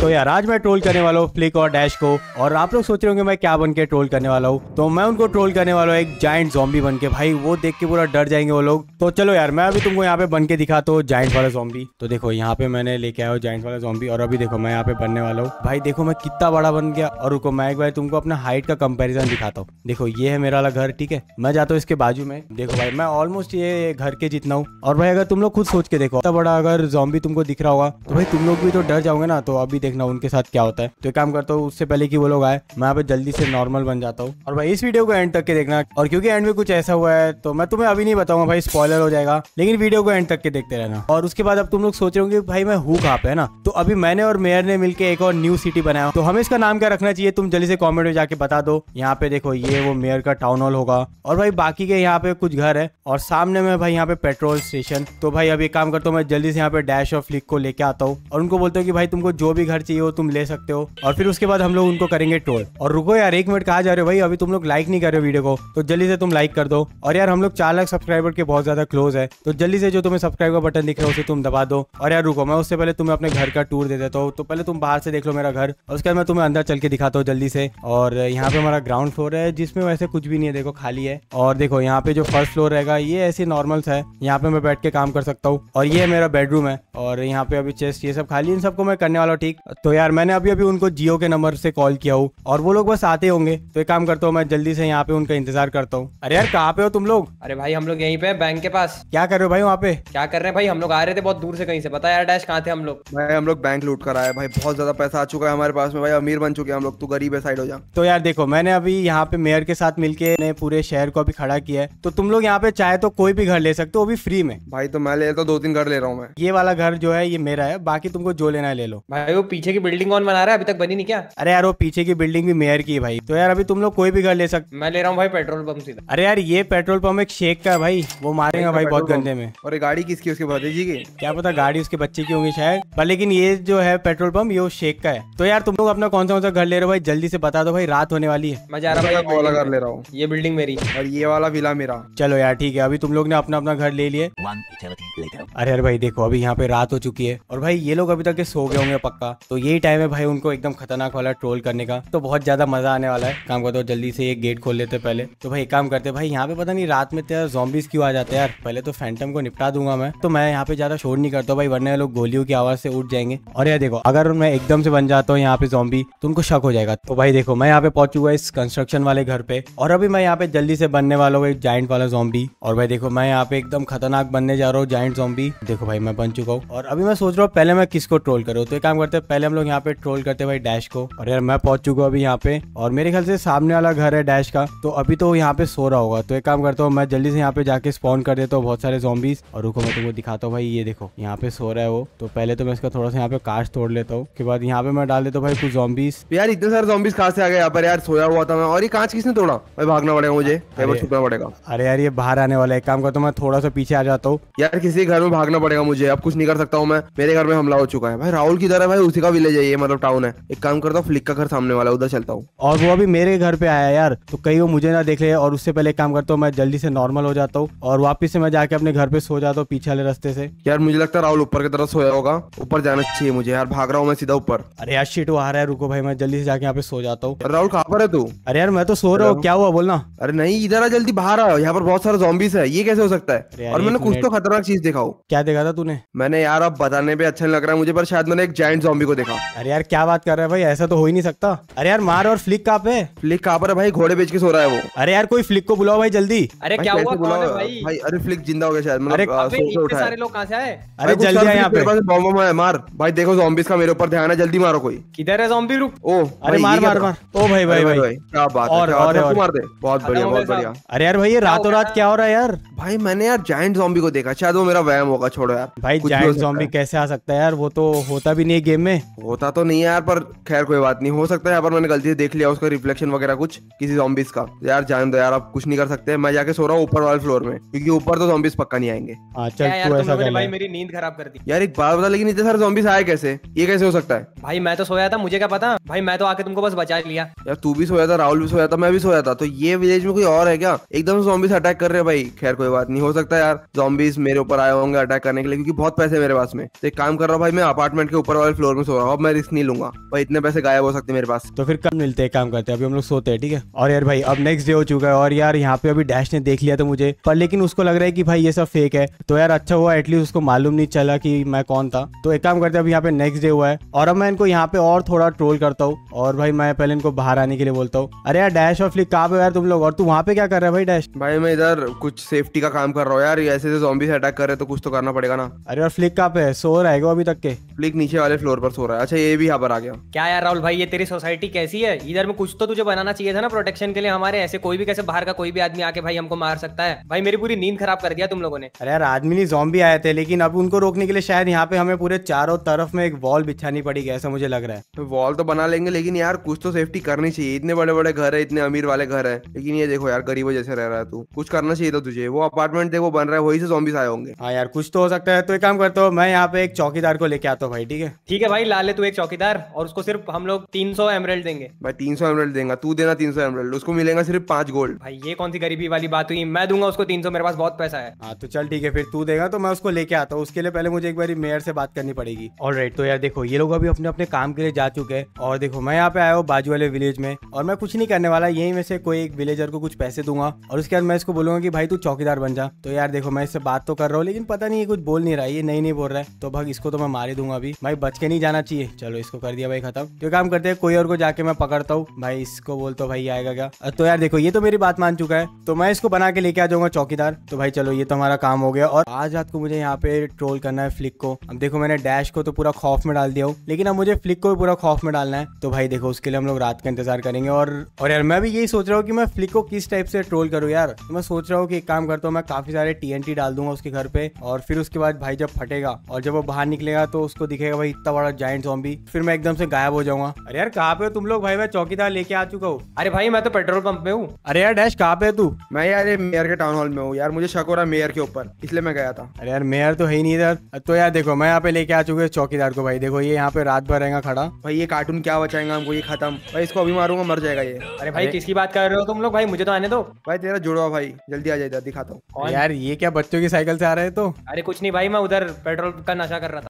तो यार आज मैं ट्रोल करने वाला हूँ फ्लिक और डैश को और आप लोग सोच रहे होंगे मैं क्या बन के ट्रोल करने वाला हूँ तो मैं उनको ट्रोल करने वाला हूँ एक जाइंट जॉम्बी बन के भाई वो देख के पूरा डर जाएंगे वो लोग तो चलो यार मैं अभी तुमको यहाँ पे बन के दिखाता हूँ जाइंट वाला जॉम्बी तो देखो यहाँ पे मैंने लेके आया जाइंट वाला जॉम्बी और अभी देखो मैं यहाँ पे बनने वाला हूँ भाई देखो मैं कितना बड़ा बन गया और रुको मैं एक बार तुमको अपना हाइट का कंपेरिजन दिखाता हूँ देखो ये है मेरा वाला घर ठीक है मैं जाता हूँ इसके बाजू में देखो भाई मैं ऑलमोस्ट ये घर के जितना हूँ और भाई अगर तुम लोग खुद सोच के देखो इतना बड़ा अगर जॉम्बी तुमको दिख रहा होगा तो भाई तुम लोग भी तो डर जाओगे ना तो अभी देखना उनके साथ क्या होता है तो काम करता हूँ उससे पहले की वो लोग आए मैं यहाँ पे जल्दी से नॉर्मल बन जाता हूँ और भाई इस वीडियो को एंड तक के देखना और क्योंकि एंड में कुछ ऐसा हुआ है तो मैं तुम्हें अभी नहीं बताऊंगा भाई स्पॉयलर हो जाएगा लेकिन वीडियो को एंड तक के देखते रहना और उसके बाद अब तुम लोग सोच रहे होंगे भाई मैं हूँ कहाँ पे है ना तो अभी मैंने और मेयर ने मिलकर एक और न्यू सिटी बनाया तो हमें इसका नाम क्या रखना चाहिए तुम जल्दी से कॉमेंट में जाके बता दो यहाँ पे देखो ये वो मेयर का टाउन हॉल होगा और भाई बाकी के यहाँ पे कुछ घर है और सामने में भाई यहाँ पे पेट्रोल स्टेशन तो भाई अभी काम करता हूँ मैं जल्दी से यहाँ पे डैश और फ्लिक को लेके आता हूँ और उनको बोलता हूँ कि भाई तुमको जो भी घर घर चाहिए हो तुम ले सकते हो और फिर उसके बाद हम लोग उनको करेंगे ट्रोल और रुको यार एक मिनट कहा जा रहे हो भाई अभी तुम लोग लाइक नहीं कर रहे हो वीडियो को तो जल्दी से तुम लाइक कर दो और यार हम लोग चार लाख सब्सक्राइबर के बहुत ज्यादा क्लोज है तो जल्दी से जो तुम्हें सब्सक्राइब का बटन दिख रहा है उसे तुम दबा दो और यार रुको मैं उससे पहले तुम्हें अपने घर का टूर दे देता हूँ तो पहले तुम बाहर से देख लो मेरा घर और उसके बाद मैं तुम्हें अंदर चल के दिखाता हूँ जल्दी से और यहाँ पे हमारा ग्राउंड फ्लोर है जिसमें वैसे कुछ भी नहीं है देखो खाली है और देखो यहाँ पे जो फर्स्ट फ्लोर रहेगा ये ऐसे नॉर्मल है यहाँ पे मैं बैठ के काम कर सकता हूँ और ये मेरा बेडरूम है और यहाँ पे अभी चेस्ट ये सब खाली इन सबको मैं करने वाला हूँ ठीक तो यार मैंने अभी अभी उनको जियो के नंबर से कॉल किया हूँ और वो लोग बस आते होंगे तो एक काम करता हूँ मैं जल्दी से यहाँ पे उनका इंतजार करता हूँ अरे यार कहाँ पे हो तुम लोग अरे भाई हम लोग यहीं पे बैंक के पास क्या कर रहे हो भाई वहाँ पे क्या कर रहे हैं भाई हम लोग आ रहे थे बहुत दूर से कहीं से पता यार डैश कहाँ थे हम लोग भाई हम लोग बैंक लूट कर आए भाई बहुत ज्यादा पैसा आ चुका है हमारे पास में भाई अमीर बन चुके हैं हम लोग तू गरीब है साइड हो जा तो यार देखो मैंने अभी यहाँ पे मेयर के साथ ने पूरे शहर को अभी खड़ा किया है तो तुम लोग यहाँ पे चाहे तो कोई भी घर ले सकते हो वो भी फ्री में भाई तो मैं ले तो दो तीन घर ले रहा हूँ मैं ये वाला घर जो है ये मेरा है बाकी तुमको जो लेना है ले लो भाई वो पीछे की बिल्डिंग कौन बना रहा है अभी तक बनी नहीं क्या अरे यार वो पीछे की बिल्डिंग भी मेयर की है भाई तो यार अभी तुम लोग कोई भी घर ले सकते मैं ले रहा हूँ भाई पेट्रोल पंप सीधा अरे यार ये पेट्रोल पंप एक शेख का भाई वो मारेगा भाई बहुत गंदे में और गाड़ी किसकी उसके भतीजी की क्या पता गाड़ी उसके बच्चे की होंगी शायद पर लेकिन ये जो है पेट्रोल पंप ये शेख का है तो यार तुम लोग अपना कौन सा कौन सा घर ले रहे हो भाई जल्दी से बता दो भाई रात होने वाली है मैं जा रहा हूँ वाला घर ले रहा हूँ ये बिल्डिंग मेरी और ये वाला विला मेरा चलो यार ठीक है अभी तुम लोग ने अपना अपना घर ले लिए अरे यार भाई देखो अभी यहाँ पे रात हो चुकी है और भाई ये लोग अभी तक सो गए होंगे पक्का तो यही टाइम है भाई उनको एकदम खतरनाक वाला ट्रोल करने का तो बहुत ज्यादा मजा आने वाला है काम करते हो जल्दी से एक गेट खोल लेते पहले तो भाई एक काम करते भाई यहाँ पे पता नहीं रात में तेरा जॉम्बिस क्यों आ जाते यार पहले तो फैंटम को निपटा दूंगा मैं तो मैं यहाँ पे ज्यादा शोर नहीं करता भाई वरना लोग गोलियों की आवाज से उठ जाएंगे और यार देखो अगर मैं एकदम से बन जाता हूँ यहाँ पे जॉम्बी तो उनको शक हो जाएगा तो भाई देखो मैं यहाँ पे पहुंच चुका इस कंस्ट्रक्शन वाले घर पे और अभी मैं यहाँ पे जल्दी से बनने वाला हूँ एक जाइंट वाला जॉम्बी और भाई देखो मैं यहाँ पे एकदम खतरनाक बनने जा रहा हूँ जाइंट जॉम्बी देखो भाई मैं बन चुका हूँ और अभी मैं सोच रहा हूँ पहले मैं किसको ट्रोल करूँ तो एक काम करते हैं पहले हम लोग यहाँ पे ट्रोल करते भाई डैश को और यार मैं पहुंच चुका हूँ अभी यहाँ पे और मेरे ख्याल से सामने वाला घर है डैश का तो अभी तो यहाँ पे सो रहा होगा तो एक काम करता हूँ मैं जल्दी से यहाँ पे जाके स्पॉन कर देता हूँ बहुत सारे जॉम्बीज और रुको मैं तुमको दिखाता हूँ भाई ये देखो यहाँ पे सो रहा है वो तो पहले तो मैं इसका थोड़ा सा यहाँ पे काश तोड़ लेता हूँ उसके बाद यहाँ पे मैं डाल देता हूँ भाई कुछ जॉम्बीज तो यार इतने सारे जॉम्बीज कहा से आ गया यहाँ पर यार सोया हुआ था मैं और ये कांच किसने तोड़ा भाई भागना पड़ेगा मुझे छुपना पड़ेगा अरे यार ये बाहर आने वाला है काम करता हूँ मैं थोड़ा सा पीछे आ जाता हूँ यार किसी घर में भागना पड़ेगा मुझे अब कुछ नहीं कर सकता हूँ मैं मेरे घर में हमला हो चुका है भाई राहुल की तरह भाई उसी का विलेज है ये मतलब टाउन है एक काम करता हूँ फ्लिक का घर सामने वाला उधर चलता हूँ और वो अभी मेरे घर पे आया यार तो कहीं वो मुझे ना देख ले और उससे पहले काम करता हूँ मैं जल्दी से नॉर्मल हो जाता हूँ और वापिस से मैं जाके अपने घर पे सो जाता हूँ पीछे वाले रस्ते से यार मुझे लगता है राहुल ऊपर की तरफ सोया होगा ऊपर जाना चाहिए मुझे यार भाग रहा हूँ मैं सीधा ऊपर अरे यार शीट वो आ रहा है रुको भाई मैं जल्दी से जाके यहाँ पे सो जाता हूँ राहुल कहाँ पर है तू अरे यार मैं तो सो रहा हूँ क्या हुआ बोलना अरे नहीं इधर आ जल्दी बाहर आ यहाँ पर बहुत सारे जॉम्बिस है ये कैसे हो सकता है और मैंने कुछ तो खतरनाक चीज देखा क्या देखा था तूने मैंने यार अब बताने पे अच्छा लग रहा है मुझे पर शायद मैंने एक जॉइंट जॉम्बी को देखा अरे यार क्या बात कर रहे हैं भाई ऐसा तो हो ही नहीं सकता अरे यार मार और फ्लिक कहाँ पे फ्लिक कहाँ पर भाई घोड़े बेच के सो रहा है वो अरे यार कोई फ्लिक को बुलाओ भाई जल्दी अरे क्या हुआ भाई भाई अरे फ्लिक जिंदा हो गया शायद मतलब, अरे सारे लोग कहाँ से आए अरे जल्दी आए यहाँ पे बॉम्ब है मार भाई देखो जॉम्बिस का मेरे ऊपर ध्यान है जल्दी मारो कोई किधर है जॉम्बी रुक ओ अरे मार मार मार ओ भाई भाई भाई क्या बात और और मार दे बहुत बढ़िया बहुत बढ़िया अरे यार भाई ये रातों रात क्या हो रहा है यार भाई मैंने यार जॉइंट जॉम्बी को देखा शायद वो मेरा वहम होगा छोड़ो यार भाई जाइंट जॉम्बी कैसे आ सकता है यार वो तो होता भी नहीं है गेम में में होता तो नहीं है यार पर खैर कोई बात नहीं हो सकता है यहाँ पर मैंने गलती से देख लिया उसका रिफ्लेक्शन वगैरह कुछ किसी जॉम्बिस का यार जान दो यार आप कुछ नहीं कर सकते मैं जाके सो रहा हूँ ऊपर वाले फ्लोर में क्योंकि ऊपर तो जॉम्बिस पक्का नहीं आएंगे हाँ, चल तू ऐसा कर भाई मेरी नींद खराब कर दी यार एक बात बता लेकिन इतने सारे जॉम्बिस आए कैसे ये कैसे हो सकता है भाई मैं तो सोया था मुझे क्या पता भाई मैं तो आके तुमको बस बचा लिया यार तू भी सोया था राहुल भी सोया था मैं भी सोया था तो ये विलेज में कोई और है क्या एकदम जॉम्बिस अटैक कर रहे भाई खैर कोई बात नहीं हो सकता यार जॉम्बिस मेरे ऊपर आए होंगे अटैक करने के लिए क्योंकि बहुत पैसे मेरे पास में तो एक काम कर रहा हूँ भाई मैं अपार्टमेंट के ऊपर वाले फ्लोर में सो रहा हूँ अब मैं रिस्क नहीं लूंगा भाई इतने पैसे गायब हो सकते मेरे पास तो फिर कब मिलते हैं काम करते हैं अभी हम लोग सोते हैं ठीक है और यार भाई अब नेक्स्ट डे हो चुका है और यार यहाँ पे अभी डैश ने देख लिया था मुझे पर लेकिन उसको लग रहा है कि भाई ये सब फेक है तो यार अच्छा हुआ एटलीस्ट उसको मालूम नहीं चला की मैं कौन था तो एक काम करते हैं अभी यहाँ पे नेक्स्ट डे हुआ है और अब मैं इनको यहाँ पे और थोड़ा ट्रोल करता हूँ और भाई मैं पहले इनको बाहर आने के लिए बोलता हूँ अरे यार डैश और फ्लिक कहाँ पे यार तुम लोग और तू वहाँ पे क्या कर रहे हैं भाई डैश भाई मैं इधर कुछ सेफ्टी का काम कर रहा हूँ यार ऐसे जॉम्बी से अटैक कर रहे तो कुछ तो करना पड़ेगा ना अरे यार फ्लिक कहाँ पे सो रहेगा अभी तक के फ्लिक नीचे वाले फ्लोर पर हो रहा है अच्छा ये भी यहाँ पर आ गया क्या यार राहुल भाई ये तेरी सोसाइटी कैसी है इधर में कुछ तो तुझे बनाना चाहिए था ना प्रोटेक्शन के लिए हमारे ऐसे कोई भी कैसे बाहर का कोई भी आदमी आके भाई हमको मार सकता है भाई मेरी पूरी नींद खराब कर दिया तुम लोगों ने अरे यार आदमी नहीं जॉम्बी आए थे लेकिन अब उनको रोकने के लिए शायद यहाँ पे हमें पूरे चारों तरफ में एक वॉल बिछानी पड़ेगी ऐसा मुझे लग रहा है वॉल तो, तो बना लेंगे लेकिन यार कुछ तो सेफ्टी करनी चाहिए इतने बड़े बड़े घर है इतने अमीर वाले घर है लेकिन ये देखो यार गरीबों जैसे रह रहा है तू कुछ करना चाहिए था तो तुझे वो अपार्टमेंट देखो बन रहा है वही से जॉम्बिस आए होंगे हाँ यार कुछ तो हो सकता है तो एक काम करता हूँ मैं यहाँ पे एक चौकीदार को लेके आता हूँ भाई ठीक है ठीक है भाई लाले तू एक चौकीदार और उसको सिर्फ हम लोग तीन सौ एमरल्ड देंगे भाई तीन सौ एमरल्ड देगा तू देना तीन सौ एमरल्ड उसको मिलेगा सिर्फ पांच गोल्ड भाई ये कौन सी गरीबी वाली बात हुई मैं दूंगा उसको सौ मेरे पास बहुत पैसा है हाँ तो चल ठीक है फिर तू देगा तो मैं उसको लेके आता हूँ उसके लिए पहले मुझे एक बार मेयर से बात करनी पड़ेगी और राइट तो यार देखो ये लोग अभी अपने अपने काम के लिए जा चुके हैं और देखो मैं यहाँ पे आया हूँ बाजू वाले विलेज में और मैं कुछ नहीं करने वाला यही में से कोई एक विलेजर को कुछ पैसे दूंगा और उसके बाद मैं इसको बोलूंगा कि भाई तू चौकीदार बन जा तो यार देखो मैं इससे बात तो कर रहा हूँ लेकिन पता नहीं ये कुछ बोल नहीं रहा है ये नहीं नहीं बोल रहा है तो भाग इसको तो मैं मारे दूंगा अभी भाई बच के नहीं जाना जाना चाहिए चलो इसको कर दिया भाई खत्म जो काम करते हैं कोई और को जाके मैं पकड़ता हूँ भाई इसको बोल तो भाई आएगा क्या तो यार देखो ये तो मेरी बात मान चुका है तो मैं इसको बना के लेके आ जाऊंगा चौकीदार तो भाई चलो ये तो हमारा काम हो गया और आज रात को मुझे यहाँ पे ट्रोल करना है फ्लिक को अब देखो मैंने डैश को तो पूरा खौफ में डाल दिया हूँ लेकिन अब मुझे फ्लिक को भी पूरा खौफ में डालना है तो भाई देखो उसके लिए हम लोग रात का इंतजार करेंगे और और यार मैं भी यही सोच रहा हूँ कि मैं फ्लिक को किस टाइप से ट्रोल करूँ यार तो मैं सोच रहा हूँ कि एक काम करता हूँ मैं काफी सारे टी डाल दूंगा उसके घर पे और फिर उसके बाद भाई जब फटेगा और जब वो बाहर निकलेगा तो उसको दिखेगा भाई इतना बड़ा जाइंट जॉम्बी फिर मैं एकदम से गायब हो जाऊंगा अरे यार कहाँ पे हो तुम लोग भाई मैं चौकीदार लेके आ चुका हूँ अरे भाई मैं तो पेट्रोल पंप में हूँ अरे यार डैश कहाँ पे तू मैं यार मेयर के टाउन हॉल में हूँ यार मुझे शक हो रहा है मेयर के ऊपर इसलिए मैं गया था अरे यार मेयर तो है ही नहीं इधर तो यार देखो मैं यहाँ पे लेके आ चुके हूँ चौकीदार को भाई देखो ये यहाँ पे रात भर रहेगा खड़ा भाई ये कार्टून क्या बचाएगा हमको ये खत्म भाई इसको अभी मारूंगा मर जाएगा ये अरे भाई किसकी बात कर रहे हो तुम लोग भाई मुझे तो आने दो भाई तेरा जुड़वा भाई जल्दी आ जाए दिखाता हूँ यार ये क्या बच्चों की साइकिल से आ रहे तो अरे कुछ नहीं भाई मैं उधर पेट्रोल का नशा कर रहा था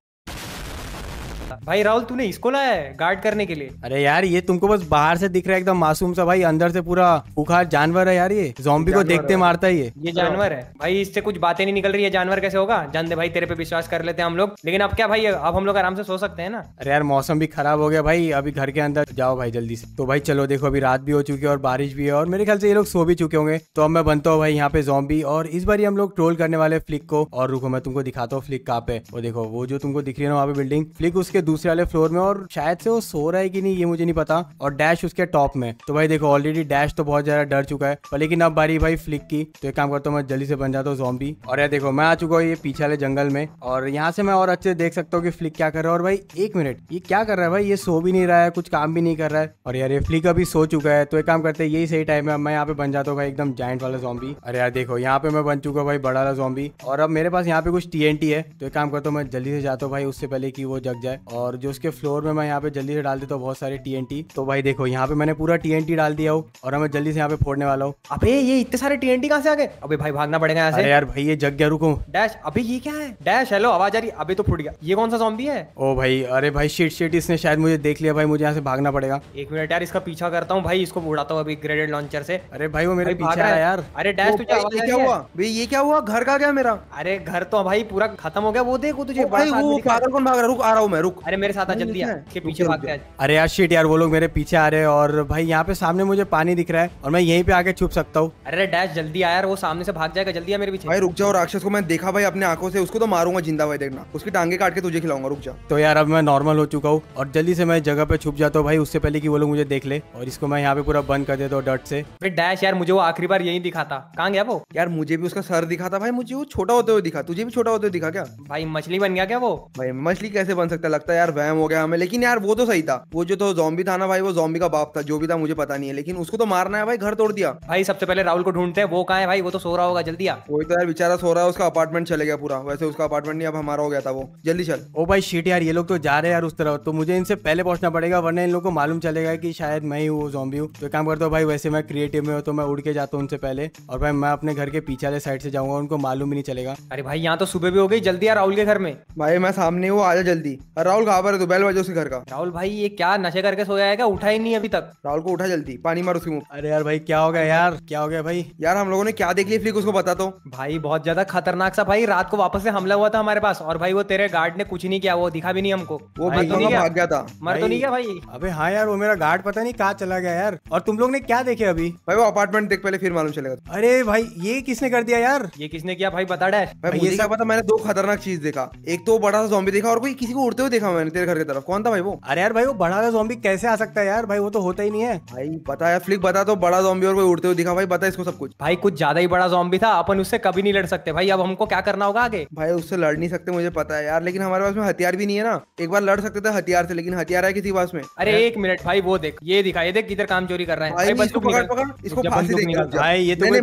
भाई राहुल तूने इसको लाया है गार्ड करने के लिए अरे यार ये तुमको बस बाहर से दिख रहा है एकदम मासूम सा भाई अंदर से पूरा बुखार जानवर है यार ये जोम्बी को देखते मारता है ये ये जानवर है भाई इससे कुछ बातें नहीं निकल रही है जानवर कैसे होगा जान दे भाई तेरे पे विश्वास कर लेते हैं हम लोग लेकिन अब क्या भाई अब हम लोग आराम से सो सकते हैं ना अरे यार मौसम भी खराब हो गया भाई अभी घर के अंदर जाओ भाई जल्दी से तो भाई चलो देखो अभी रात भी हो चुकी है और बारिश भी है और मेरे ख्याल से ये लोग सो भी चुके होंगे तो अब मैं बनता हूँ भाई यहाँ पे जोम्बी और इस बार हम लोग ट्रोल करने वाले फ्लिक को और रुको मैं तुमको दिखाता हूँ फ्लिक कहाँ पे वो देखो वो जो तुमको दिख रही है ना वहाँ पे बिल्डिंग फ्लिक उसके दूसरे दूसरे वाले फ्लोर में और शायद से वो सो रहा है कि नहीं ये मुझे नहीं पता और डैश उसके टॉप में तो भाई देखो ऑलरेडी डैश तो बहुत ज्यादा डर चुका है पर लेकिन अब बारी भाई फ्लिक की तो एक काम करता हूँ मैं जल्दी से बन जाता हूँ जॉम्बी और यार देखो मैं आ चुका हूँ ये पीछे वाले जंगल में और यहाँ से मैं और अच्छे देख सकता हूँ कि फ्लिक क्या कर रहा है और भाई एक मिनट ये क्या कर रहा है भाई ये सो भी नहीं रहा है कुछ काम भी नहीं कर रहा है और यार ये फ्लिक अभी सो चुका है तो एक काम करते हैं यही सही टाइम है मैं यहाँ पे बन जाता हूँ भाई एकदम जॉइंट वाला जॉम्बी अरे यार देखो यहाँ पे मैं बन चुका हूँ भाई बड़ा वाला जॉम्बी और अब मेरे पास यहाँ पे कुछ टी है तो एक काम करता हूँ मैं जल्दी से जाता हूँ भाई उससे पहले की वो जग जाए और जो उसके फ्लोर में मैं यहाँ पे जल्दी से डाल देता हूँ बहुत सारे टी तो भाई देखो यहाँ पे मैंने पूरा टी डाल दिया हो और मैं जल्दी से यहाँ पे फोड़ने वाला हूँ अबे ये इतने सारे टी एन से आ गए अबे भाई भागना पड़ेगा यहाँ से यार भाई ये जग गया रुको डैश अभी ये क्या है डैश हेलो आवाज आ रही अभी तो फुट गया ये कौन सा जॉम्बी है ओ भाई अरे भाई शीट शीट इसने शायद मुझे देख लिया भाई मुझे यहाँ से भागना पड़ेगा एक मिनट यार इसका पीछा करता हूँ भाई इसको उड़ाता हूँ अभी ग्रेडेड लॉन्चर से अरे भाई वो मेरे पीछे आया यार अरे डैश तुझे आवाज क्या हुआ भाई ये क्या हुआ घर का क्या मेरा अरे घर तो भाई पूरा खत्म हो गया वो देखो तुझे भाई वो पागल कौन भाग रहा रुक आ रहा हूँ मैं रुक अरे मेरे साथ आ जल्दी आ के पीछे भागते हैं अरे यार शिट यार वो लोग मेरे पीछे आ रहे हैं और भाई यहाँ पे सामने मुझे पानी दिख रहा है और मैं यहीं पे आके छुप सकता हूँ अरे डैश जल्दी आया वो सामने से भाग जाएगा जल्दी मेरे पीछे भाई रुक जाओ राक्षस को मैं देखा भाई अपने आंखों से उसको तो मारूंगा जिंदा भाई देखना उसकी टांगे काट के तुझे खिलाऊंगा रुक जाओ तो यार अब मैं नॉर्मल हो चुका हूँ और जल्दी से मैं जगह पे छुप जाता हूँ भाई उससे पहले की वो लोग मुझे देख ले और इसको मैं यहाँ पे पूरा बंद कर देता हूँ डट से फिर डैश यार मुझे वो आखिरी बार यही दिखा था कहाँ गया वो यार मुझे भी उसका सर दिखा था भाई मुझे वो छोटा होते हुए दिखा तुझे भी छोटा होते हुए दिखा क्या भाई मछली बन गया क्या वो भाई मछली कैसे बन सकता लगता है यार वहम हो गया हमें लेकिन यार वो तो सही था वो जो तो जॉम्बी था ना भाई वो जॉम्बी का बाप था जो भी था मुझे पता नहीं है लेकिन उसको तो मारना है भाई घर तोड़ दिया भाई सबसे पहले राहुल को ढूंढते हैं वो कहा है भाई वो तो सो रहा होगा जल्दी आ वही तो यार बेचारा सो रहा है उसका अपार्टमेंट चले गया पूरा वैसे उसका अपार्टमेंट नहीं अब हमारा हो गया था वो जल्दी चल ओ भाई शीट यार ये लोग तो जा रहे हैं यार उस तरह तो मुझे इनसे पहले पहुंचना पड़ेगा वरना इन लोग को मालूम चलेगा की शायद मैं ही हूँ जॉम्बी हूँ तो काम करता हूँ भाई वैसे मैं क्रिएटिव में हूँ तो मैं उड़ के जाता हूँ उनसे पहले और भाई मैं अपने घर के पीछे वाले साइड से जाऊंगा उनको मालूम ही नहीं चलेगा अरे भाई यहाँ तो सुबह भी हो गई जल्दी यार राहुल के घर में भाई मैं सामने हूँ आजा जल्दी राहुल कहाँ पर है तो बैल बजाओ उसके घर का राहुल भाई ये क्या नशे करके सोया है क्या उठा ही नहीं अभी तक राहुल को उठा जल्दी पानी मार उसके मुंह अरे यार भाई क्या हो गया यार क्या हो गया भाई यार हम लोगों ने क्या देख लिया फ्लिक उसको बता दो भाई बहुत ज्यादा खतरनाक सा भाई रात को वापस से हमला हुआ था हमारे पास और भाई वो तेरे गार्ड ने कुछ नहीं किया वो दिखा भी नहीं हमको वो भाई तो नहीं भाग गया था मर तो नहीं गया भाई अबे हाँ यार वो मेरा गार्ड पता नहीं कहाँ चला गया यार और तुम लोग ने क्या देखे अभी भाई वो अपार्टमेंट देख पहले फिर मालूम चलेगा अरे भाई ये किसने कर दिया यार ये किसने किया भाई बता डैश मुझे पता मैंने दो खतरनाक चीज देखा एक तो बड़ा सा जॉम्बी देखा और कोई किसी को उड़ते हुए देखा मैंने तेरे घर की तरफ कौन था भाई वो अरे यार भाई वो बड़ा सा जॉम्बी कैसे आ सकता है यार भाई वो तो होता ही नहीं है भाई पता है फ्लिक बता तो बड़ा जॉम्बी और कोई उड़ते हुए दिखा भाई बता इसको सब कुछ भाई कुछ ज्यादा ही बड़ा जॉम्बी था अपन उससे कभी नहीं लड़ सकते भाई अब हमको क्या करना होगा आगे भाई उससे लड़ नहीं सकते मुझे पता है यार लेकिन हमारे पास में हथियार भी नहीं है ना एक बार लड़ सकते थे हथियार से लेकिन हथियार है किसी पास में अरे एक मिनट भाई वो देख ये दिखा ये देख किधर काम चोरी कर रहा है इसको फांसी देंगे तो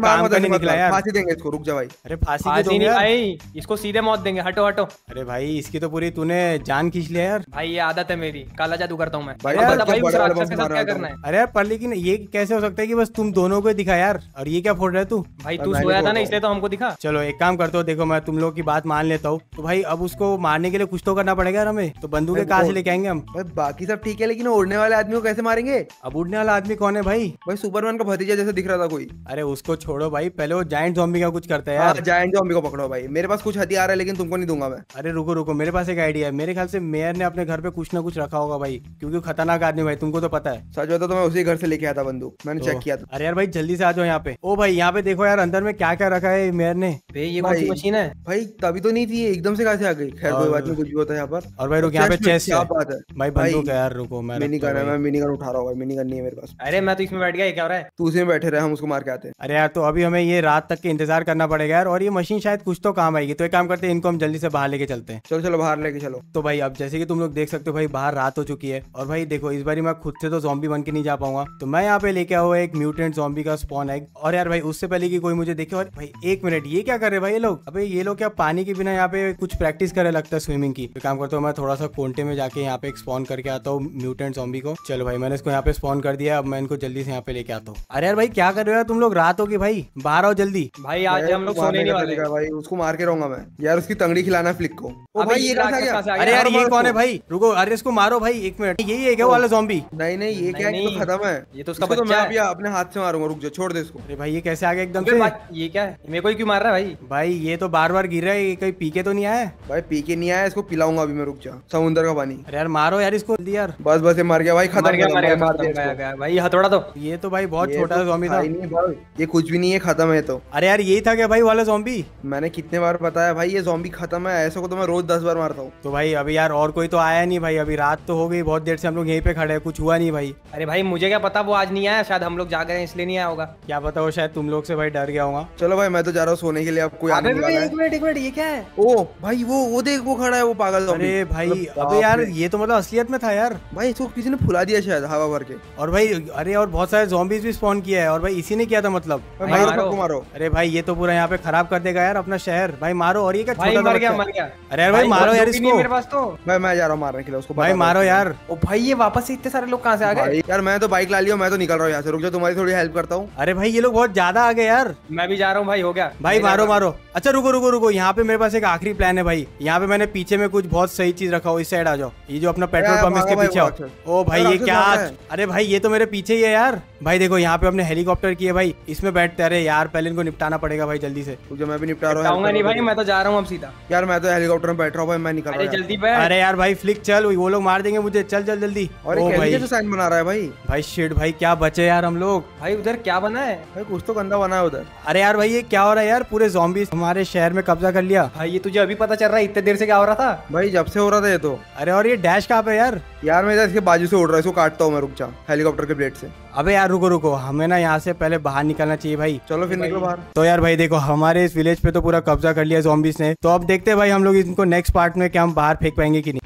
फांसी देंगे इसको रुक जा भाई अरे फांसी हाँ, तो भाई इसको सीधे मौत देंगे हटो हटो अरे भाई इसकी तो पूरी तूने जान खींच लिया यार भाई ये आदत है मेरी काला जादू करता हूँ मैं यार, करना है अरे यार पर लेकिन ये कैसे हो सकता है की बस तुम दोनों को दिखा यार और ये क्या फोड़ रहे तू भाई तू सोया था ना इसलिए तो हमको दिखा चलो एक काम करते हो देखो मैं तुम लोग की बात मान लेता हूँ तो भाई अब उसको मारने के लिए कुछ तो करना पड़ेगा यार हमें तो बंदूक कहा से लेके आएंगे हम बाकी सब ठीक है लेकिन उड़ने वाले आदमी को कैसे मारेंगे अब उड़ने वाला आदमी कौन है भाई भाई सुपरमैन का भतीजा जैसे दिख रहा था कोई अरे उसको छोड़ो भाई पहले वो जाइंट जॉम्बी का कुछ करता है यार जाइंट हाँ, जॉम्बी को पकड़ो भाई मेरे पास कुछ हथियार है लेकिन तुमको नहीं दूंगा मैं अरे रुको रुको मेरे पास एक आइडिया है मेरे ख्याल से मेयर ने अपने घर पे कुछ ना कुछ रखा होगा भाई क्योंकि खतरनाक आदमी भाई तुमको तो पता है सच बता तो मैं उसी घर से लेके आया था बंदूक मैंने चेक किया था अरे यार भाई जल्दी से आ जाओ यहाँ पे ओ भाई यहाँ पे देखो यार अंदर में क्या क्या रखा है मेयर ने ये मशीन है भाई तभी तो नहीं थी एकदम से कहा से आ गई खैर कोई बात नहीं कुछ भी होता है यहाँ पर और भाई रुक तो यहाँ पे चेस्ट क्या बात है भाई बंदूक है यार रुको मैं मिनी गन है मैं मिनी गन उठा रहा हूँ मिनी गन नहीं है मेरे पास अरे मैं तो इसमें बैठ गया क्या हो रहा है तू इसमें बैठे रहे हम उसको मार के आते हैं अरे यार तो अभी हमें ये रात तक के इंतजार करना पड़ेगा यार और ये मशीन शायद कुछ तो काम आएगी तो एक काम करते हैं इनको हम जल्दी से बाहर लेके चलते हैं चलो चलो बाहर लेके चलो तो भाई अब जैसे कि कि तुम लोग देख सकते हो भाई बाहर रात हो चुकी है और भाई देखो इस बार मैं खुद से तो जॉम्बी बन के नहीं जा पाऊंगा तो मैं यहाँ पे लेके आया एक म्यूटेंट जॉम्बी का स्पॉन एग और यार भाई उससे पहले की कोई मुझे देखे और भाई एक मिनट ये क्या कर रहे भाई ये लोग अभी ये लोग क्या पानी के बिना यहाँ पे कुछ प्रैक्टिस करे लगता है स्विमिंग की तो काम करता हूँ मैं थोड़ा सा कोंटे में जाके यहाँ पे स्पॉन करके आता हूँ म्यूटेंट जॉम्बी को चलो भाई मैंने इसको यहाँ पे स्पॉन कर दिया अब मैं इनको जल्दी से यहाँ पे लेके आता हूँ अरे यार भाई क्या कर रहे हो तुम लोग रात होगी भाई बाहर आओ जल्दी भाई आज हम लोग सोने नहीं वाले भाई उसको मार के रहूंगा मैं यार उसकी तंगड़ी खिलाना फ्लिक को ओ भाई ये अरे यार ये कौन कौन है भाई रुको अरे इसको मारो भाई एक मिनट यही है क्या वाला जॉम्बी नहीं नहीं ये क्या है खत्म है ये तो उसका तो बच्चा है अपने हाथ से मारूंगा रुक जाओ छोड़ दे इसको अरे भाई ये कैसे आ गया एकदम से ये क्या है मेरे को क्यों मार रहा है भाई भाई ये तो बार बार गिर रहा है कहीं पीके तो नहीं आया भाई पीके नहीं आया इसको पिलाऊंगा अभी मैं रुक जा समुद्र का पानी अरे यार मारो यार इसको यार बस बस ये मर गया भाई खत्म भाई हथौड़ा तो ये तो भाई बहुत छोटा जॉम्बी तो था ये कुछ भी नहीं है खत्म है तो अरे यार यही था क्या भाई वाला जॉम्बी मैंने कितने बार बताया भाई ये जॉम्बी खत्म है ऐसा को तो मैं रोज दस बार मारता हूँ तो भाई अभी यार और कोई तो आया नहीं भाई अभी रात तो हो गई बहुत देर से हम लोग यहीं पे खड़े हैं कुछ हुआ नहीं भाई अरे भाई मुझे क्या पता वो आज नहीं आया शायद हम लोग जा गए इसलिए नहीं आया होगा क्या पता वो शायद तुम लोग से भाई डर गया होगा चलो भाई मैं तो जा रहा हूँ सोने के लिए आपको एक मिनट एक मिनट ये क्या है ओ भाई वो वो देख वो खड़ा है वो पागल अरे भाई मतलब अब यार ये तो मतलब असलियत में था यार भाई इसको किसी ने फुला दिया शायद हवा भर के और भाई अरे और बहुत सारे जॉम्बीज भी स्पॉन किया है और भाई इसी ने किया था मतलब मारो अरे भाई ये तो पूरा यहाँ पे खराब कर देगा यार अपना शहर भाई मारो और ये क्या छोटा मर गया मर गया अरे यार भाई मारो यार इसको मेरे पास तो मैं जा रहा हूँ मारने के लिए उसको भाई मारो यार ओ भाई ये वापस इतने सारे लोग कहाँ से आ गए यार मैं तो बाइक ला लिया मैं तो निकल रहा हूँ यहाँ से रुक जाओ तुम्हारी थोड़ी हेल्प करता हूँ अरे भाई ये लोग बहुत ज्यादा आ गए यार मैं भी जा रहा हूँ भाई हो गया भाई मारो मारो अच्छा रुको रुको रुको यहाँ पे मेरे पास एक आखिरी प्लान है भाई यहाँ पे मैंने पीछे में कुछ बहुत सही चीज रखा हो इस साइड आ जाओ ये जो अपना पेट्रोल पंप इसके पीछे ओ भाई ये क्या अरे भाई ये तो मेरे पीछे ही है यार भाई देखो यहाँ पे हमने हेलीकॉप्टर किए भाई इसमें बैठते अरे यार पहले इनको निपटाना पड़ेगा भाई जल्दी से मैं भी निपटा रहा हूँ नहीं भाई मैं तो जा रहा हूँ अब सीधा यार मैं तो हेलीकॉप्टर में बैठ रहा हूँ मैं निकल रहा हूँ जल्दी अरे यार यार भाई फ्लिक चल वो लोग मार देंगे मुझे चल चल जल्दी और भाई तो साइन बना रहा है भाई भाई शेड भाई क्या बचे यार हम लोग भाई उधर क्या बना है भाई कुछ तो गंदा बना है उधर अरे यार भाई ये क्या हो रहा है यार पूरे जॉम्बी हमारे शहर में कब्जा कर लिया भाई ये तुझे अभी पता चल रहा है इतने देर से क्या हो रहा था भाई जब से हो रहा था ये तो अरे और ये डैश कहाँ पे यार यार मैं इसके बाजू से उड़ रहा है इसको काटता हूँ मैं रुक जा हेलीकॉप्टर के ब्लेड से अबे यार रुको रुको हमें ना यहाँ से पहले बाहर निकलना चाहिए भाई चलो फिर निकलो बाहर तो यार भाई देखो हमारे इस विलेज पे तो पूरा कब्जा कर लिया जॉम्बिस ने तो अब देखते हैं भाई हम लोग इनको नेक्स्ट पार्ट में क्या हम बाहर फेंक पाएंगे कि नहीं